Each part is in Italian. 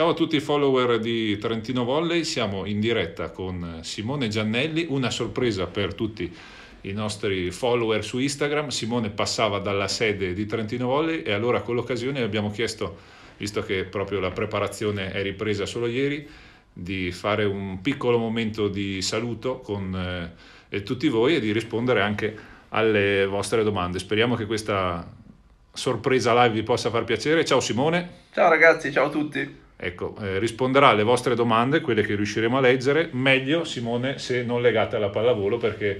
Ciao a tutti i follower di Trentino Volley, siamo in diretta con Simone Giannelli, una sorpresa per tutti i nostri follower su Instagram. Simone passava dalla sede di Trentino Volley e allora con l'occasione abbiamo chiesto, visto che proprio la preparazione è ripresa solo ieri, di fare un piccolo momento di saluto con eh, tutti voi e di rispondere anche alle vostre domande. Speriamo che questa sorpresa live vi possa far piacere. Ciao Simone. Ciao ragazzi, ciao a tutti. Ecco, eh, risponderà alle vostre domande, quelle che riusciremo a leggere, meglio Simone se non legate alla pallavolo perché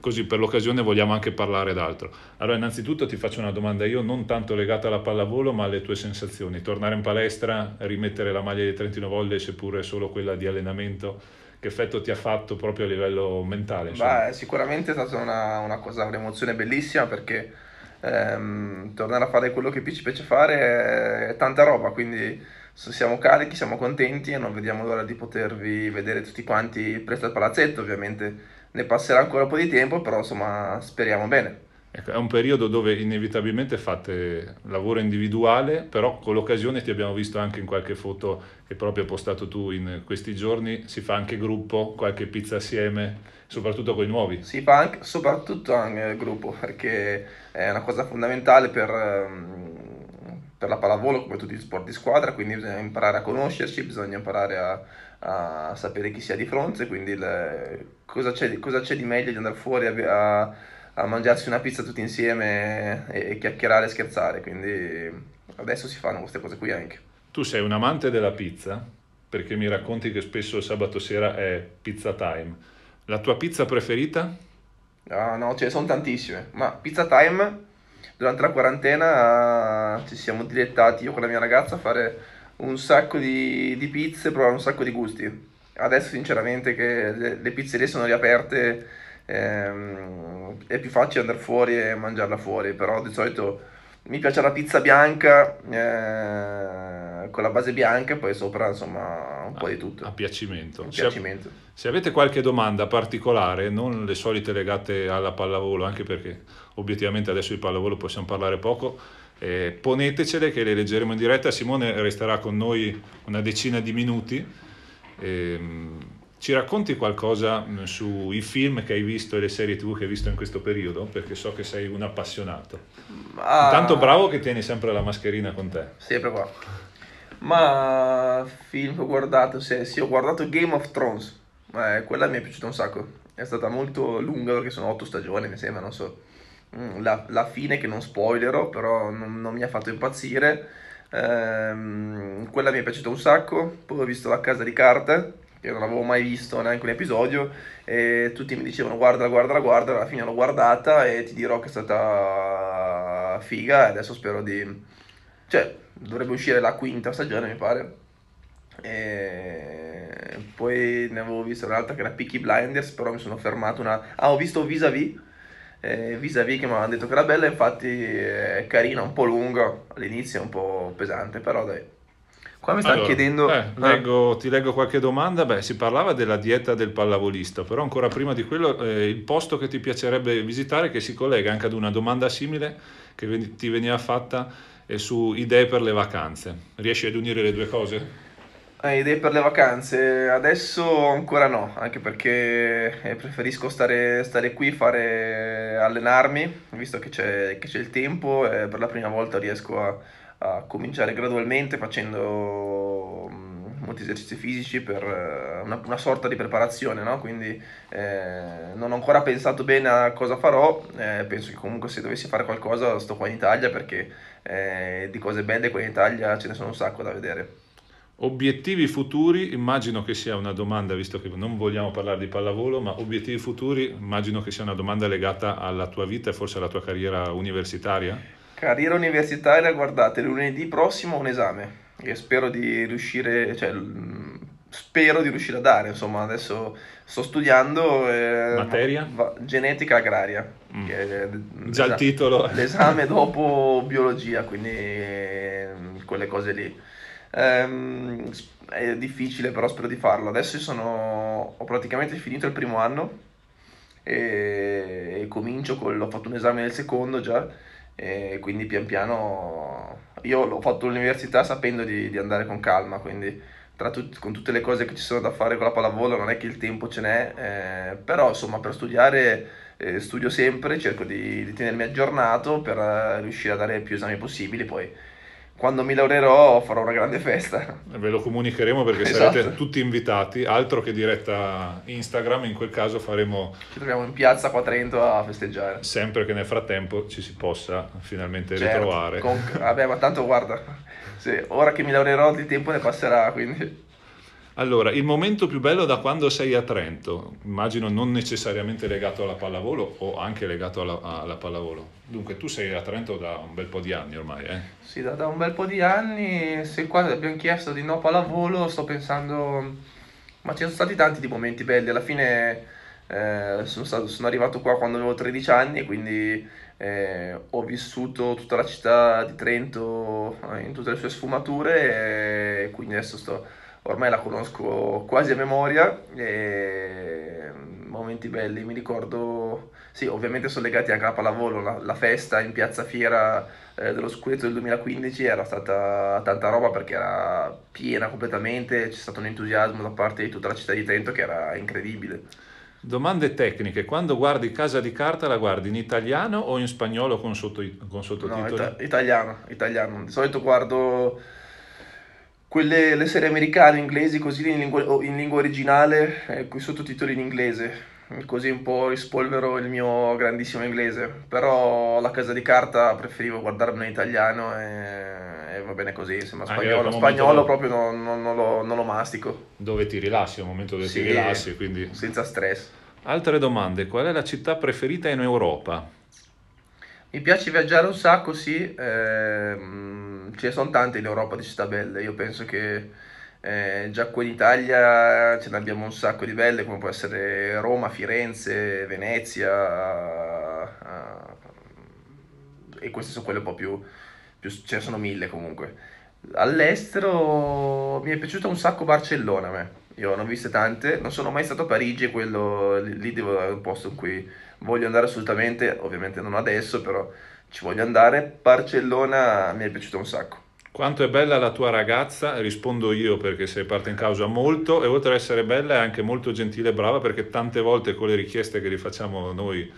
così per l'occasione vogliamo anche parlare d'altro. Allora innanzitutto ti faccio una domanda io non tanto legata alla pallavolo ma alle tue sensazioni. Tornare in palestra, rimettere la maglia di Trentino Volle seppure solo quella di allenamento, che effetto ti ha fatto proprio a livello mentale? Beh, sicuramente è stata una, una cosa, un'emozione bellissima perché ehm, tornare a fare quello che ci piace fare è tanta roba, quindi siamo carichi, siamo contenti e non vediamo l'ora di potervi vedere tutti quanti presto al palazzetto, ovviamente ne passerà ancora un po' di tempo, però insomma speriamo bene. Ecco, è un periodo dove inevitabilmente fate lavoro individuale, però con l'occasione ti abbiamo visto anche in qualche foto che proprio hai postato tu in questi giorni, si fa anche gruppo, qualche pizza assieme, soprattutto con i nuovi. Si fa anche, soprattutto anche gruppo, perché è una cosa fondamentale per ehm, per la pallavolo come tutti gli sport di squadra, quindi bisogna imparare a conoscerci, bisogna imparare a, a sapere chi sia di fronte, quindi le, cosa, c'è, cosa, c'è, di meglio di andare fuori a, a, a mangiarsi una pizza tutti insieme e, e chiacchierare e scherzare, quindi adesso si fanno queste cose qui anche. Tu sei un amante della pizza? Perché mi racconti che spesso il sabato sera è pizza time. La tua pizza preferita? Ah, no, ce ne sono tantissime, ma pizza time durante la quarantena eh, ci siamo dilettati io con la mia ragazza a fare un sacco di, di pizze, provare un sacco di gusti. Adesso sinceramente che le, le pizzerie sono riaperte ehm, è più facile andare fuori e mangiarla fuori, però di solito mi piace la pizza bianca eh, con la base bianca e poi sopra insomma un po' di ah, tutto. A piacimento. A piacimento. Se, se, avete qualche domanda particolare, non le solite legate alla pallavolo, anche perché obiettivamente adesso di pallavolo possiamo parlare poco, eh, ponetecele che le leggeremo in diretta. Simone resterà con noi una decina di minuti. Ehm, ci racconti qualcosa mm, sui film che hai visto e le serie tv che hai visto in questo periodo? Perché so che sei un appassionato. Ma... Ah. Intanto bravo che tieni sempre la mascherina con te. Sempre qua. Ma film che ho guardato, sì, sì, ho guardato Game of Thrones. Eh, quella mi è piaciuta un sacco. È stata molto lunga perché sono otto stagioni, mi sembra, non so. Mm, la, la fine che non spoilerò, però non, non mi ha fatto impazzire. Eh, quella mi è piaciuta un sacco. Poi ho visto La Casa di Carte io non l'avevo mai visto neanche un episodio e tutti mi dicevano guarda guarda guarda alla fine l'ho guardata e ti dirò che è stata figa e adesso spero di... cioè dovrebbe uscire la quinta stagione mi pare e poi ne avevo visto un'altra che era Peaky Blinders però mi sono fermato una... ah ho visto Vis-a-Vis eh, vis-à-vis che mi hanno detto che era bella, infatti è carina, un po' lunga, all'inizio è un po' pesante, però dai, Qua mi sta allora, chiedendo... Eh, ah. leggo, ti leggo qualche domanda. Beh, si parlava della dieta del pallavolista, però ancora prima di quello eh, il posto che ti piacerebbe visitare che si collega anche ad una domanda simile che ti veniva fatta eh, su idee per le vacanze. Riesci ad unire le due cose? Eh, idee per le vacanze? Adesso ancora no, anche perché eh, preferisco stare, stare qui, fare, allenarmi, visto che c'è, che c'è il tempo e eh, per la prima volta riesco a a cominciare gradualmente facendo mm, molti esercizi fisici per eh, una, una sorta di preparazione, no? quindi eh, non ho ancora pensato bene a cosa farò, eh, penso che comunque se dovessi fare qualcosa sto qua in Italia perché eh, di cose belle qua in Italia ce ne sono un sacco da vedere. Obiettivi futuri, immagino che sia una domanda, visto che non vogliamo parlare di pallavolo, ma obiettivi futuri, immagino che sia una domanda legata alla tua vita e forse alla tua carriera universitaria? Carriera universitaria, guardate, lunedì prossimo ho un esame che spero di riuscire, cioè, spero di riuscire a dare, insomma, adesso sto studiando eh, materia va, genetica agraria, mm. che, già il titolo, l'esame dopo biologia, quindi eh, quelle cose lì. Ehm, è difficile, però spero di farlo. Adesso sono, ho praticamente finito il primo anno e, e comincio con l'ho fatto un esame nel secondo già e quindi pian piano io ho fatto l'università sapendo di, di andare con calma, quindi tut- con tutte le cose che ci sono da fare con la pallavolo non è che il tempo ce n'è, eh, però insomma per studiare eh, studio sempre, cerco di, di tenermi aggiornato per eh, riuscire a dare più esami possibili, poi quando mi laurerò farò una grande festa. Ve lo comunicheremo perché esatto. sarete tutti invitati, altro che diretta Instagram, in quel caso faremo... Ci troviamo in piazza qua a Trento a festeggiare. Sempre che nel frattempo ci si possa finalmente certo, ritrovare. Con... Vabbè, ma tanto guarda, sì, ora che mi laurerò il tempo ne passerà, quindi... Allora, il momento più bello da quando sei a Trento, immagino non necessariamente legato alla pallavolo o anche legato alla, alla pallavolo. Dunque, tu sei a Trento da un bel po' di anni ormai, eh? Sì, da, da un bel po' di anni, se qua abbiamo chiesto di no pallavolo, sto pensando, ma ci sono stati tanti di momenti belli, alla fine eh, sono, stato, sono, arrivato qua quando avevo 13 anni e quindi eh, ho vissuto tutta la città di Trento eh, in tutte le sue sfumature e quindi adesso sto ormai la conosco quasi a memoria e mm, momenti belli, mi ricordo, sì ovviamente sono legati anche a pallavolo, la, la festa in piazza Fiera eh, dello Scudetto del 2015 era stata tanta roba perché era piena completamente, c'è stato un entusiasmo da parte di tutta la città di Trento che era incredibile. Domande tecniche, quando guardi Casa di Carta la guardi in italiano o in spagnolo con, sotto, con sottotitoli? No, ita- italiano, italiano, di solito guardo quelle, le serie americane, inglesi, così in lingua, in lingua originale, eh, con i sottotitoli in inglese. Così un po' rispolvero il mio grandissimo inglese. Però la casa di carta preferivo guardarmelo in italiano e, e va bene così. Sembra spagnolo. Spagnolo proprio non, non, non, lo, non, lo, mastico. Dove ti rilassi, è un momento dove sì, ti rilassi, quindi. Senza stress. Altre domande. Qual è la città preferita in Europa? Mi piace viaggiare un sacco, sì, ehm, ce ne sono tante in Europa di città belle, io penso che eh, già qui in Italia ce ne abbiamo un sacco di belle, come può essere Roma, Firenze, Venezia, eh, e queste sono quelle un po' più, più, ce ne sono mille comunque. All'estero mi è piaciuta un sacco Barcellona a me, io ne ho viste tante, non sono mai stato a Parigi, quello, lì, devo, è un posto in cui voglio andare assolutamente, ovviamente non adesso, però ci voglio andare. Barcellona mi è piaciuto un sacco. Quanto è bella la tua ragazza? Rispondo io perché sei parte in causa molto e oltre ad essere bella è anche molto gentile e brava perché tante volte con le richieste che rifacciamo noi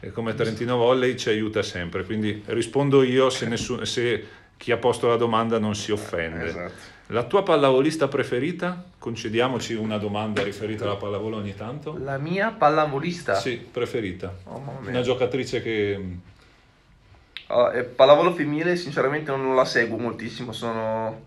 eh, come Trentino Volley ci aiuta sempre. Quindi rispondo io se, nessuno, se chi ha posto la domanda non si offende. Esatto. La tua pallavolista preferita? Concediamoci una domanda riferita alla pallavolo ogni tanto. La mia pallavolista? Sì, preferita. Oh, una giocatrice che... Uh, pallavolo femminile sinceramente non la seguo moltissimo, sono,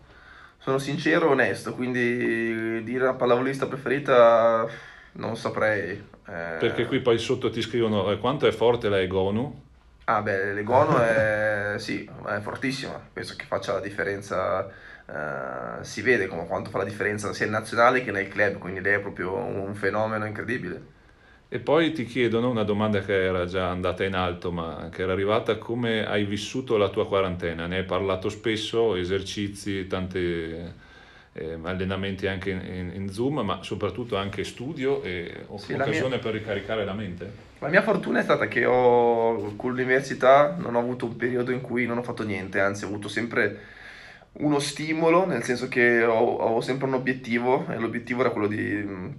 sono sincero e onesto, quindi dire la pallavolista preferita non saprei. Eh... Perché qui poi sotto ti scrivono eh, quanto è forte la Egonu? Ah beh, l'Egonu è, sì, è fortissima, penso che faccia la differenza eh, si vede come quanto fa la differenza sia in nazionale che nel club, quindi lei è proprio un fenomeno incredibile. E poi ti chiedono una domanda che era già andata in alto, ma che era arrivata, come hai vissuto la tua quarantena? Ne hai parlato spesso, esercizi, tanti eh, allenamenti anche in, in, Zoom, ma soprattutto anche studio e sì, occasione mia... per ricaricare la mente? La mia fortuna è stata che ho, con l'università non ho avuto un periodo in cui non ho fatto niente, anzi ho avuto sempre uno stimolo, nel senso che ho, avevo sempre un obiettivo e l'obiettivo era quello di,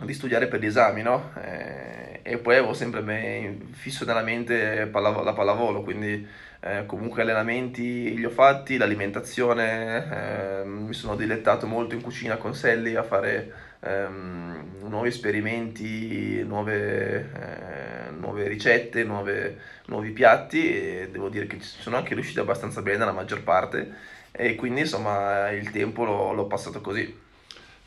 di studiare per gli esami, no? E, eh, e poi avevo sempre ben fisso nella mente la pallavolo, quindi eh, comunque allenamenti li ho fatti, l'alimentazione, eh, mi sono dilettato molto in cucina con Sally a fare ehm, nuovi esperimenti, nuove, eh, nuove ricette, nuove, nuovi piatti e devo dire che ci sono anche riuscito abbastanza bene la maggior parte e quindi insomma il tempo l'ho, l'ho passato così.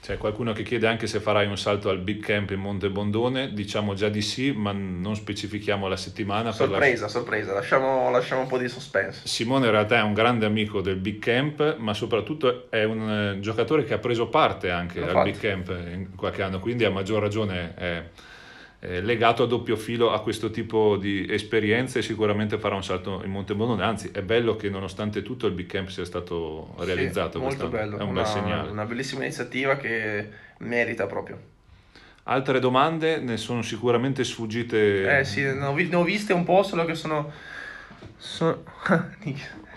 C'è qualcuno che chiede anche se farai un salto al Big Camp in Monte Bondone, diciamo già di sì, ma non specifichiamo la settimana. Sorpresa, la... sorpresa, lasciamo, lasciamo, un po' di suspense. Simone in realtà è un grande amico del Big Camp, ma soprattutto è un eh, giocatore che ha preso parte anche L'ho al fatto. Big Camp eh, in qualche anno, quindi a maggior ragione è eh, legato a doppio filo a questo tipo di esperienze sicuramente farà un salto in Monte Monone, anzi è bello che nonostante tutto il Big Camp sia stato realizzato, sì, molto bello, è un una, bel segnale. Una bellissima iniziativa che merita proprio. Altre domande ne sono sicuramente sfuggite. Eh sì, ne ho, viste un po', solo che sono... sono...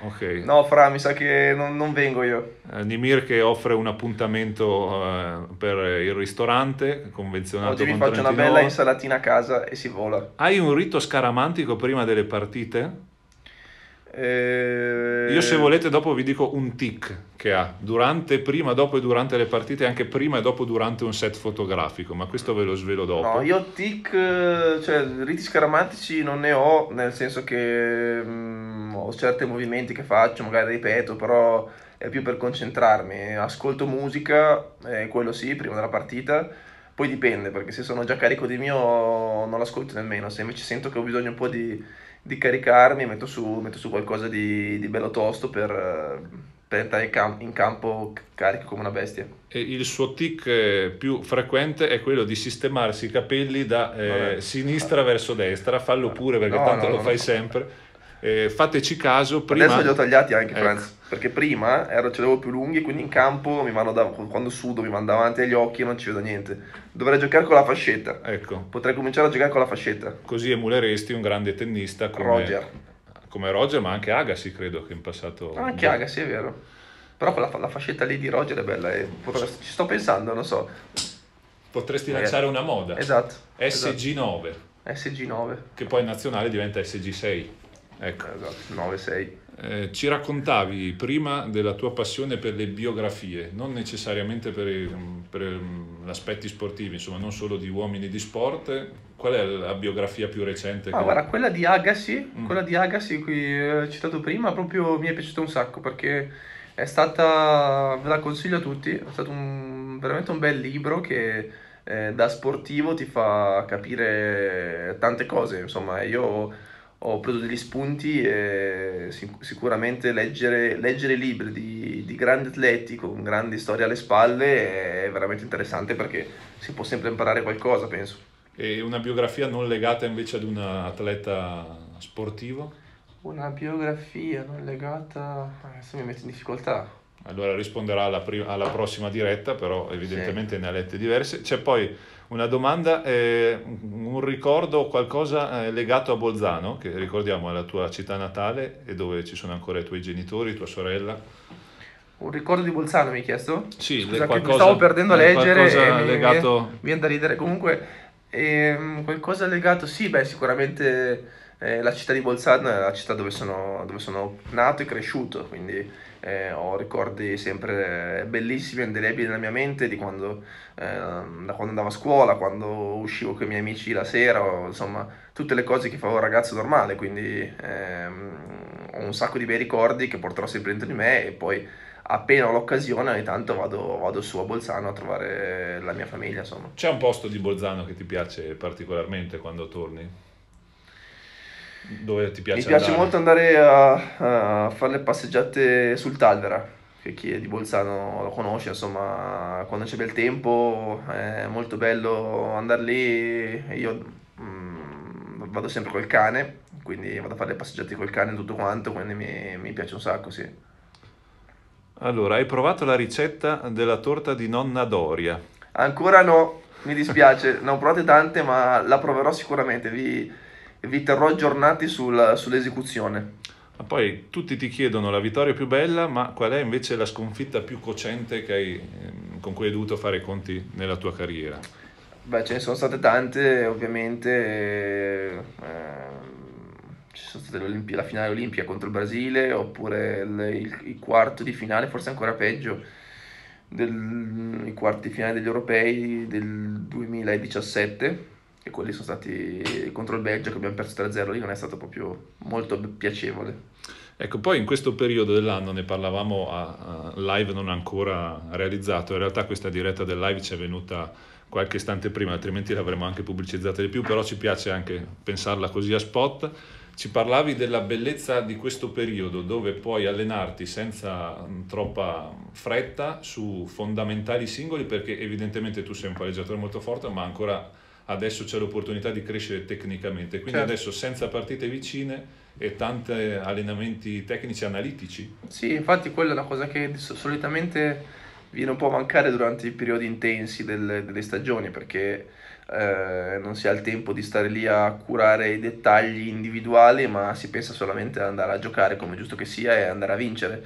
Ok. No, Fra, mi sa che non, non vengo io. Eh, Nimir che offre un appuntamento eh, per il ristorante convenzionato. Oggi vi faccio una bella insalatina a casa e si vola. Hai un rito scaramantico prima delle partite? E... Eh, io se volete dopo vi dico un tic che ha durante, prima, dopo e durante le partite, anche prima e dopo durante un set fotografico, ma questo ve lo svelo dopo. No, io tic, eh, cioè riti scaramantici non ne ho, nel senso che mh, mm, ho certi movimenti che faccio, magari ripeto, però è più per concentrarmi. Ascolto musica, eh, quello sì, prima della partita. Poi dipende, perché se sono già carico di mio non l'ascolto nemmeno, se invece sento che ho bisogno un po' di di caricarmi, metto su, metto su qualcosa di, di, bello tosto per, per entrare in, camp- in campo carico come una bestia. E il suo tic eh, più frequente è quello di sistemarsi i capelli da eh, sinistra verso destra, fallo pure perché no, tanto no, lo no, fai sempre. Eh, fateci caso prima... Adesso li ho tagliati anche, ecco. Franz, perché prima eh, ero, ce l'avevo più lunghi, quindi in campo da... quando sudo mi vanno davanti agli occhi e non ci vedo niente. Dovrei giocare con la fascetta. Ecco. Potrei cominciare a giocare con la fascetta. Così emuleresti un grande tennista come Roger, come Roger ma anche Agassi credo che in passato... Ah, anche Agassi, è vero. Però la, la, fascetta lì di Roger è bella, e eh. potresti... ci sto pensando, non so. Potresti eh. lanciare una moda. Esatto. SG9. Esatto. SG9. Che poi in nazionale diventa SG6. Ecco. Esatto, 9-6. Eh, ci raccontavi prima della tua passione per le biografie, non necessariamente per, ehm, per gli ehm, aspetti sportivi, insomma non solo di uomini di sport. Qual è la biografia più recente? Ah, che... guarda, quella di Agassi, mm. quella di Agassi, qui ho eh, citato prima, proprio mi è piaciuta un sacco perché è stata, ve la consiglio a tutti, è stato un, veramente un bel libro che eh, da sportivo ti fa capire tante cose, insomma io ho preso degli spunti e sic- sicuramente leggere, leggere libri di, di, grandi atleti con grandi storie alle spalle è veramente interessante perché si può sempre imparare qualcosa, penso. E una biografia non legata invece ad un atleta sportivo? Una biografia non legata... Eh, adesso mi metto in difficoltà. Allora risponderà alla, prima, alla prossima diretta, però evidentemente sì. ne ha lette diverse. C'è poi una domanda, eh, un ricordo, qualcosa eh, legato a Bolzano, che ricordiamo è la tua città natale e dove ci sono ancora i tuoi genitori, tua sorella. Un ricordo di Bolzano mi hai chiesto? Sì, Scusa, qualcosa, stavo perdendo a eh, leggere. Qualcosa legato... Mi, mi viene da ridere comunque. Ehm, qualcosa legato, sì, beh, sicuramente eh, la città di Bolzano è la città dove sono, dove sono nato e cresciuto, quindi eh, ho ricordi sempre eh, bellissimi, e indelebili nella mia mente di quando, eh, da quando andavo a scuola, quando uscivo con i miei amici la sera, insomma tutte le cose che fa un ragazzo normale, quindi ehm, ho un sacco di bei ricordi che porterò sempre dentro di me e poi appena ho l'occasione ogni tanto vado, vado, su a Bolzano a trovare la mia famiglia. Insomma. C'è un posto di Bolzano che ti piace particolarmente quando torni? Dove ti piace? Mi piace andare? molto andare a, a, fare le passeggiate sul Talvera. Che chi è di Bolzano lo conosce, insomma, quando c'è bel tempo è molto bello andare lì. Io mh, mm, vado sempre col cane, quindi vado a fare le passeggiate col cane e tutto quanto, quindi mi, mi piace un sacco, sì. Allora, hai provato la ricetta della torta di nonna Doria? Ancora no, mi dispiace, ne ho provate tante, ma la proverò sicuramente. Vi, vi terrò aggiornati sul, sull'esecuzione. Ma poi tutti ti chiedono la vittoria più bella, ma qual è invece la sconfitta più cocente hai, ehm, con cui hai dovuto fare i conti nella tua carriera? Beh, ce ne sono state tante, ovviamente. Eh, ehm, ci sono state la finale Olimpia contro il Brasile, oppure il, il, il quarto di finale, forse ancora peggio, del, i quarti di finale degli europei del 2017 e quelli sono stati contro il Belgio che abbiamo perso 3-0 lì non è stato proprio molto piacevole ecco poi in questo periodo dell'anno ne parlavamo a, a live non ancora realizzato in realtà questa diretta del live ci è venuta qualche istante prima altrimenti l'avremmo anche pubblicizzata di più però ci piace anche pensarla così a spot ci parlavi della bellezza di questo periodo dove puoi allenarti senza mm, troppa fretta su fondamentali singoli perché evidentemente tu sei un palleggiatore molto forte ma ancora adesso c'è l'opportunità di crescere tecnicamente. Quindi certo. adesso senza partite vicine e tanti allenamenti tecnici analitici. Sì, infatti quella è una cosa che solitamente viene un po' a mancare durante i periodi intensi del, delle stagioni perché eh, non si ha il tempo di stare lì a curare i dettagli individuali ma si pensa solamente ad andare a giocare come giusto che sia e andare a vincere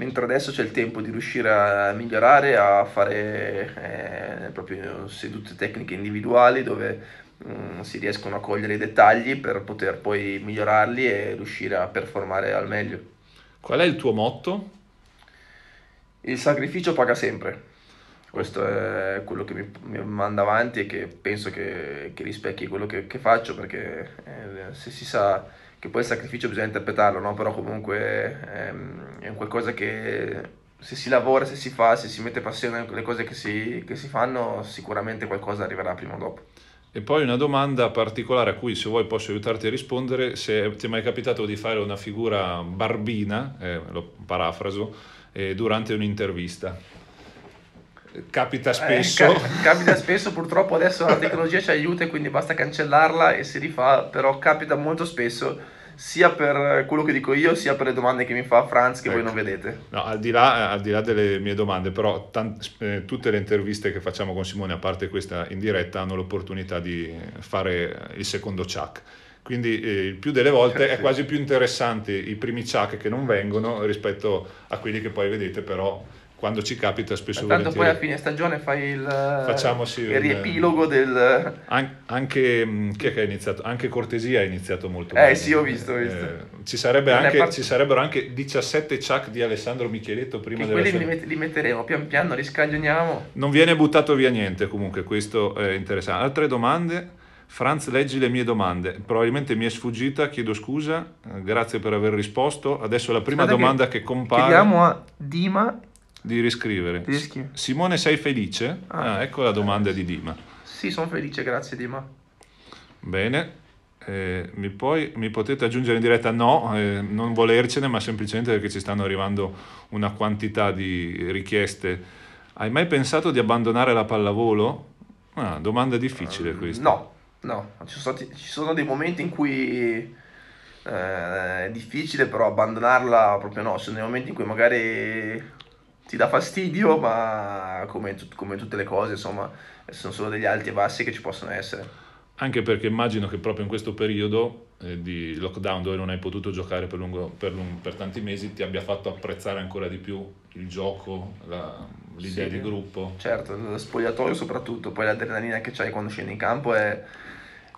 mentre adesso c'è il tempo di riuscire a migliorare, a fare eh, proprio sedute tecniche individuali dove mh, mm, si riescono a cogliere i dettagli per poter poi migliorarli e riuscire a performare al meglio. Qual è il tuo motto? Il sacrificio paga sempre. Questo è quello che mi, mi manda avanti e che penso che, che rispecchi quello che, che faccio perché eh, se si sa che poi il sacrificio bisogna interpretarlo, no? però comunque ehm, è un qualcosa che se si lavora, se si fa, se si mette passione nelle cose che si, che si fanno, sicuramente qualcosa arriverà prima o dopo. E poi una domanda particolare a cui se vuoi posso aiutarti a rispondere, se ti è mai capitato di fare una figura barbina, eh, lo parafraso, eh, durante un'intervista. Capita eh, spesso. Eh, cap- capita spesso, purtroppo adesso la tecnologia ci aiuta e quindi basta cancellarla e si rifà, però capita molto spesso sia per quello che dico io, sia per le domande che mi fa Franz che ecco. voi non ecco. vedete. No, al di, là, al di là delle mie domande, però tant- eh, tutte le interviste che facciamo con Simone, a parte questa in diretta, hanno l'opportunità di fare il secondo chuck. Quindi eh, il più delle volte è quasi più interessante i primi chuck che non vengono rispetto a quelli che poi vedete, però quando ci capita spesso Tanto volentieri. poi a fine stagione fai il, Facciamo, sì, il riepilogo eh, del... anche, mm, chi è che ha iniziato? Anche Cortesia ha iniziato molto eh, bene. Eh sì, ho visto, ho eh, visto. Eh, ci, sarebbe anche, part... ci, sarebbero anche 17 chuck di Alessandro Micheletto prima che della... Quelli sua... li, metteremo pian piano, li scaglioniamo. Non viene buttato via niente comunque, questo è interessante. Altre domande? Franz, leggi le mie domande. Probabilmente mi è sfuggita, chiedo scusa, eh, grazie per aver risposto. Adesso la prima Aspetta domanda che, che compare... Chiediamo a Dima di riscrivere. Simone, sei felice? Ah, ah, ecco la domanda di Dima. Sì, sono felice, grazie Dima. Bene. Eh, mi, puoi, mi, potete aggiungere in diretta no, eh, non volercene, ma semplicemente perché ci stanno arrivando una quantità di richieste. Hai mai pensato di abbandonare la pallavolo? Ah, domanda difficile eh, questa. No, no, ci sono, stati, ci sono dei momenti in cui eh, è difficile, però abbandonarla proprio no, ci sono dei momenti in cui magari ti dà fastidio, ma come, come tutte le cose, insomma, sono solo degli alti e bassi che ci possono essere. Anche perché immagino che proprio in questo periodo eh, di lockdown dove non hai potuto giocare per, lungo, per, lungo, per, tanti mesi ti abbia fatto apprezzare ancora di più il gioco, la, l'idea sì, di gruppo. Certo, lo spogliatoio soprattutto, poi l'adrenalina che c'hai quando scendi in campo è,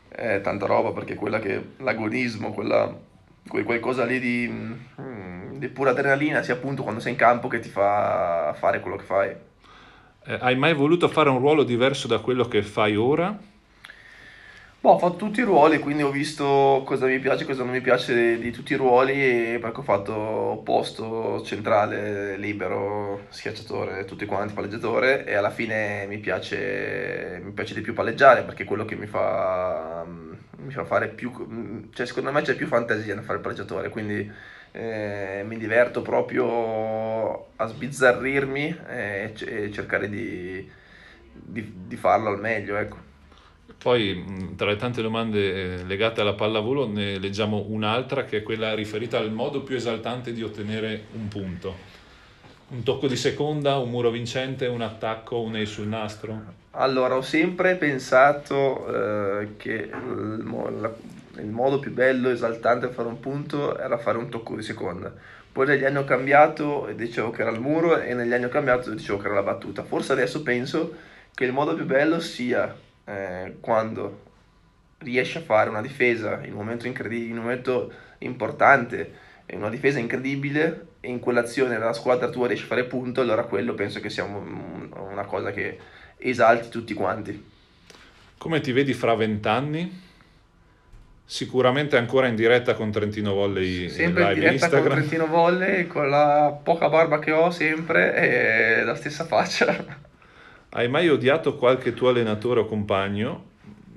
è tanta roba perché quella che l'agonismo, quella qualcosa lì di, mm, di pura adrenalina, sia appunto quando sei in campo che ti fa fare quello che fai. Eh, hai mai voluto fare un ruolo diverso da quello che fai ora? Boh, ho fatto tutti i ruoli, quindi ho visto cosa mi piace e cosa non mi piace di tutti i ruoli, perché ho fatto posto, centrale, libero, schiacciatore, tutti quanti, palleggiatore, e alla fine mi piace, mi piace di più palleggiare perché è quello che mi fa mm, mi fa fare più, mm, cioè secondo me c'è più fantasia nel fare il pregiatore, quindi eh, mi diverto proprio a sbizzarrirmi e, c- e cercare di, di, di, farlo al meglio, ecco. Poi mm, tra le tante domande eh, legate alla pallavolo ne leggiamo un'altra che è quella riferita al modo più esaltante di ottenere un punto. Un tocco di seconda, un muro vincente, un attacco, un ace sul nastro? Allora, ho sempre pensato eh, che il, la- il modo più bello, esaltante per fare un punto era fare un tocco di seconda. Poi negli anni ho cambiato e dicevo che era il muro e negli anni ho cambiato e dicevo che era la battuta. Forse adesso penso che il modo più bello sia eh, quando riesci a fare una difesa in un momento, incredib- in un momento importante, una difesa incredibile e in quell'azione la squadra tua riesce a fare punto, allora quello penso che sia un- una cosa che esalti tutti quanti. Come ti vedi fra vent'anni? Sicuramente ancora in diretta con Trentino Volley sempre in live in diretta Instagram. con Trentino Volley con la poca barba che ho sempre e la stessa faccia. Hai mai odiato qualche tuo allenatore o compagno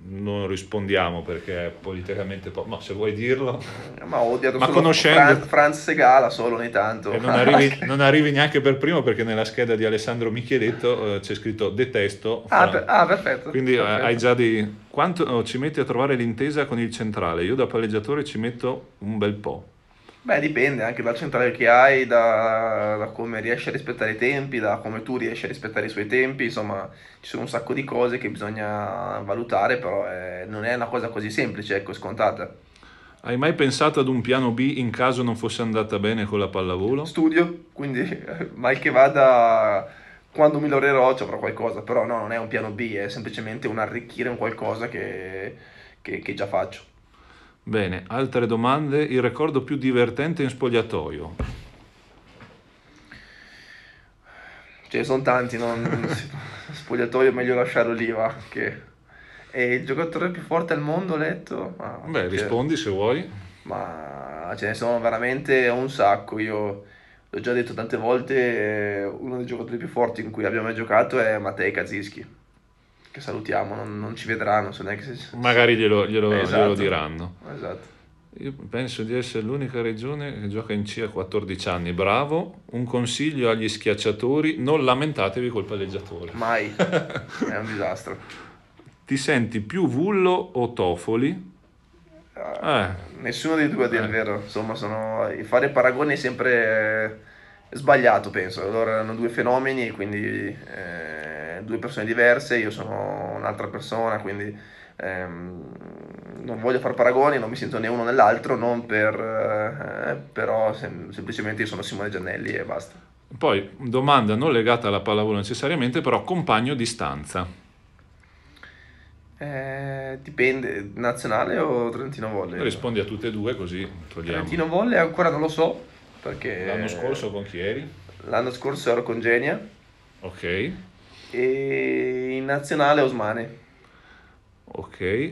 non rispondiamo perché politicamente po- ma se vuoi dirlo eh, ma ho ma conoscendo Fran- Franz Segala solo ogni tanto e non arrivi, non arrivi, neanche per primo perché nella scheda di Alessandro Micheletto eh, c'è scritto detesto ah, per- ah perfetto quindi eh, perfetto. hai già di quanto oh, ci metti a trovare l'intesa con il centrale io da palleggiatore ci metto un bel po' Beh, dipende anche dal centrale che hai, da, da, come riesci a rispettare i tempi, da come tu riesci a rispettare i suoi tempi, insomma ci sono un sacco di cose che bisogna valutare, però eh, non è una cosa così semplice, ecco, scontata. Hai mai pensato ad un piano B in caso non fosse andata bene con la pallavolo? Studio, quindi mal che vada quando mi lavorerò ci avrò qualcosa, però no, non è un piano B, è semplicemente un arricchire un qualcosa che, che, che già faccio. Bene, altre domande? Il ricordo più divertente in spogliatoio? Ce ne sono tanti, non... spogliatoio è meglio lasciarlo lì, va, che... È il giocatore più forte al mondo, ho letto. Ah, Beh, perché... rispondi se vuoi. Ma ce ne sono veramente un sacco, io l'ho già detto tante volte, eh, uno dei giocatori più forti in cui abbiamo mai giocato è Mattei Kaziski che salutiamo, non, non ci vedranno, so neanche se... Magari glielo, glielo, esatto. glielo diranno. Esatto. Io penso di essere l'unica regione che gioca in C a 14 anni. Bravo. Un consiglio agli schiacciatori: non lamentatevi col palleggiatore. Mai. È un disastro. Ti senti più Vullo o Tofoli? Uh, eh. Nessuno dei due a dire eh. il vero. Insomma, sono... fare paragoni è sempre eh, sbagliato, penso. Allora erano due fenomeni, quindi eh, due persone diverse, io sono un'altra persona, quindi ehm, non voglio fare paragoni, non mi sento né uno né l'altro, non per... Eh, eh, però sem- semplicemente io sono Simone Giannelli e basta. Poi, domanda non legata alla pallavolo necessariamente, però compagno di stanza. Eh, dipende, nazionale o Trentino Volle? Rispondi a tutte e due così togliamo. Trentino Volle ancora non lo so, perché... L'anno scorso con chi eri? L'anno scorso ero con Genia. Ok. E in nazionale Osmane. Ok. Eh,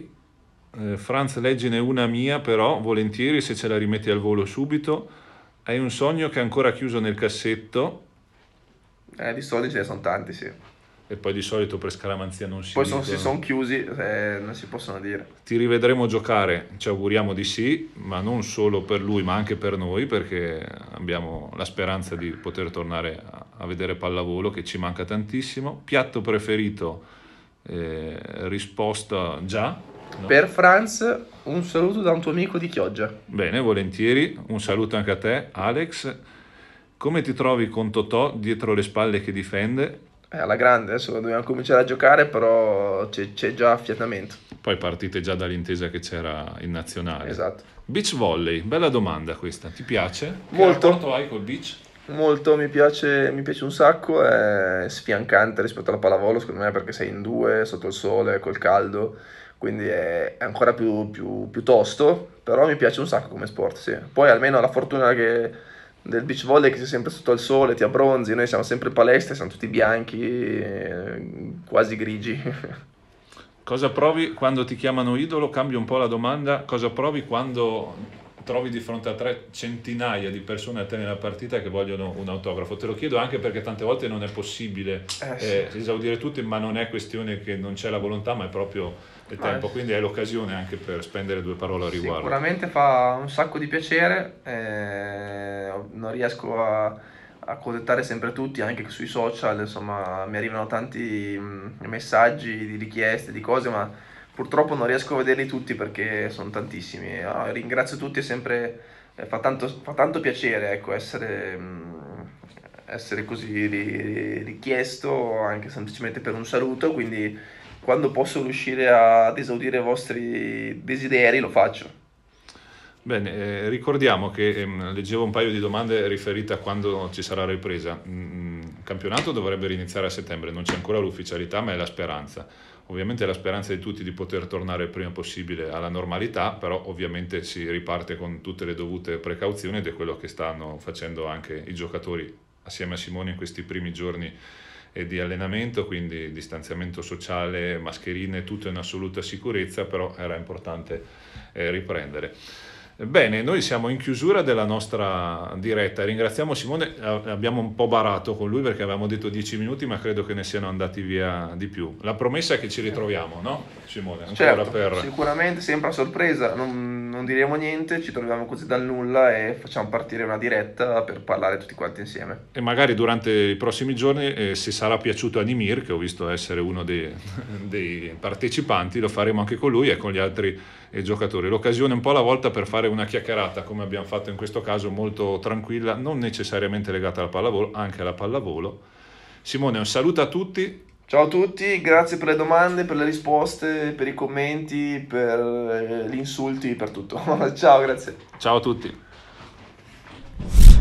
Franz, leggine una mia però, volentieri se ce la rimetti al volo subito. Hai un sogno che è ancora chiuso nel cassetto? Eh, di solito ce ne sono tanti, sì. E poi di solito per scaramanzia non si Poi sono, si sono chiusi, eh, non si possono dire. Ti rivedremo giocare, ci auguriamo di sì, ma non solo per lui, ma anche per noi, perché abbiamo la speranza di poter tornare a a vedere pallavolo che ci manca tantissimo. Piatto preferito, eh, risposta già. No? Per Franz, un saluto da un tuo amico di Chioggia. Bene, volentieri, un saluto anche a te, Alex. Come ti trovi con Totò dietro le spalle che difende? Eh, alla grande, adesso dobbiamo cominciare a giocare, però c'è, c'è già affiatamento. Poi partite già dall'intesa che c'era in nazionale. Esatto. Beach volley, bella domanda questa, ti piace? Molto. Che rapporto hai col beach? Molto, mi piace, mi piace un sacco, è sfiancante rispetto alla pallavolo secondo me perché sei in due, sotto il sole, col caldo, quindi è, è ancora più, più, più, tosto, però mi piace un sacco come sport, sì. Poi almeno la fortuna che, del beach volley che sei sempre sotto il sole, ti abbronzi, noi siamo sempre in palestra, siamo tutti bianchi, eh, quasi grigi. Cosa provi quando ti chiamano idolo? Cambio un po' la domanda, cosa provi quando trovi di fronte a tre centinaia di persone a te nella partita che vogliono un autografo. Te lo chiedo anche perché tante volte non è possibile eh, sì. Eh, esaudire tutti, ma non è questione che non c'è la volontà, ma è proprio il eh, tempo. Eh, sì. Quindi è l'occasione anche per spendere due parole a riguardo. Sicuramente fa un sacco di piacere, eh, non riesco a, a contattare sempre tutti, anche sui social, insomma mi arrivano tanti mm, messaggi di richieste, di cose, ma Purtroppo non riesco a vederli tutti perché sono tantissimi. Ah, ringrazio tutti, è sempre, eh, fa, tanto, fa, tanto, piacere ecco, essere, mh, mm, essere, così ri- richiesto, anche semplicemente per un saluto, quindi quando posso riuscire ad esaudire i vostri desideri lo faccio. Bene, eh, ricordiamo che ehm, leggevo un paio di domande riferite a quando ci sarà ripresa. Mm, il mm, campionato dovrebbe iniziare a settembre, non c'è ancora l'ufficialità, ma è la speranza. Ovviamente la speranza di tutti di poter tornare il prima possibile alla normalità, però ovviamente si riparte con tutte le dovute precauzioni ed è quello che stanno facendo anche i giocatori assieme a Simone in questi primi giorni eh, di allenamento, quindi distanziamento sociale, mascherine, tutto in assoluta sicurezza, però era importante eh, riprendere. Bene, noi siamo in chiusura della nostra diretta. Ringraziamo Simone, eh, abbiamo un po' barato con lui perché avevamo detto 10 minuti, ma credo che ne siano andati via di più. La promessa è che ci ritroviamo, no? Simone, ancora certo, per... Sicuramente sempre a sorpresa, non non diremo niente, ci troviamo così dal nulla e facciamo partire una diretta per parlare tutti quanti insieme. E magari durante i prossimi giorni, eh, se sarà piaciuto a Nimir, che ho visto essere uno dei, dei, partecipanti, lo faremo anche con lui e con gli altri eh, giocatori. L'occasione un po' alla volta per fare una chiacchierata, come abbiamo fatto in questo caso, molto tranquilla, non necessariamente legata alla pallavolo, anche alla pallavolo. Simone, un saluto a tutti Ciao a tutti, grazie per le domande, per le risposte, per i commenti, per eh, gli insulti, per tutto. Ciao, grazie. Ciao a tutti.